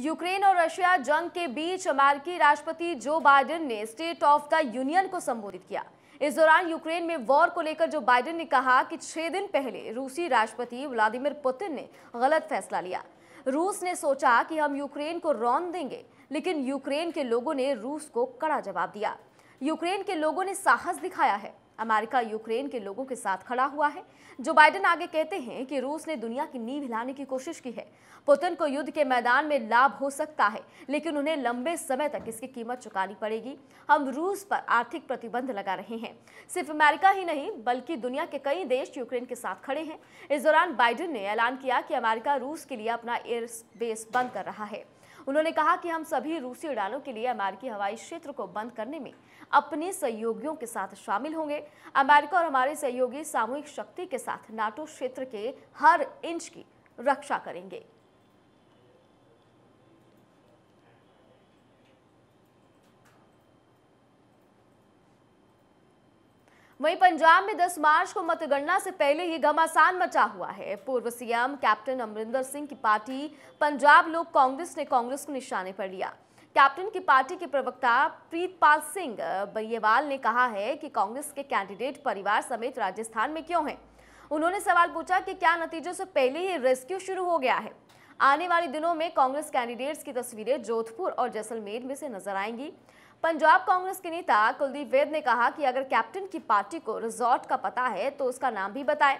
Ukraine और Russia जंग के बीच अमेरिकी राष्ट्रपति जो बाइडेन ने स्टेट ऑफ द यूनियन को संबोधित किया इस दौरान यूक्रेन में वॉर को लेकर जो बाइडेन ने कहा कि छह दिन पहले रूसी राष्ट्रपति व्लादिमीर पुतिन ने गलत फैसला लिया रूस ने सोचा कि हम यूक्रेन को रौन देंगे लेकिन यूक्रेन के लोगों ने रूस को कड़ा जवाब दिया यूक्रेन के लोगों ने साहस दिखाया है अमेरिका यूक्रेन के लोगों के साथ खड़ा हुआ है जो बाइडेन आगे कहते हैं कि रूस ने दुनिया की नींव हिलाने की कोशिश की है पुतिन को युद्ध के मैदान में लाभ हो सकता है लेकिन उन्हें लंबे समय तक इसकी कीमत चुकानी पड़ेगी हम रूस पर आर्थिक प्रतिबंध लगा रहे हैं सिर्फ अमेरिका ही नहीं बल्कि दुनिया के कई देश यूक्रेन के साथ खड़े हैं इस दौरान बाइडेन ने ऐलान किया कि अमेरिका रूस के लिए अपना एयर स्पेस बंद कर रहा है उन्होंने कहा कि हम सभी रूसी उड़ानों के लिए अमेरिकी हवाई क्षेत्र को बंद करने में अपने सहयोगियों के साथ शामिल होंगे अमेरिका और हमारे सहयोगी सामूहिक शक्ति के साथ नाटो क्षेत्र के हर इंच की रक्षा करेंगे वहीं पंजाब में 10 मार्च को मतगणना से पहले ही घमासान मचा हुआ है पूर्व सीएम कैप्टन अमरिंदर सिंह की पार्टी पंजाब लोक कांग्रेस ने कांग्रेस को निशाने पर लिया कैप्टन की पार्टी के प्रवक्ता प्रीतपाल सिंह बैयेवाल ने कहा है कि कांग्रेस के कैंडिडेट परिवार समेत राजस्थान में क्यों हैं उन्होंने सवाल पूछा कि क्या नतीजों से पहले ही रेस्क्यू शुरू हो गया है आने वाले दिनों में कांग्रेस कैंडिडेट्स की तस्वीरें जोधपुर और जैसलमेर में से नजर आएंगी पंजाब कांग्रेस के नेता कुलदीप वेद ने कहा कि अगर कैप्टन की पार्टी को रिजॉर्ट का पता है तो उसका नाम भी बताएं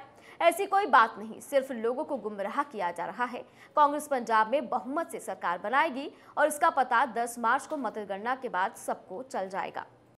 ऐसी कोई बात नहीं सिर्फ लोगों को गुमराह किया जा रहा है कांग्रेस पंजाब में बहुमत से सरकार बनाएगी और इसका पता 10 मार्च को मतगणना के बाद सबको चल जाएगा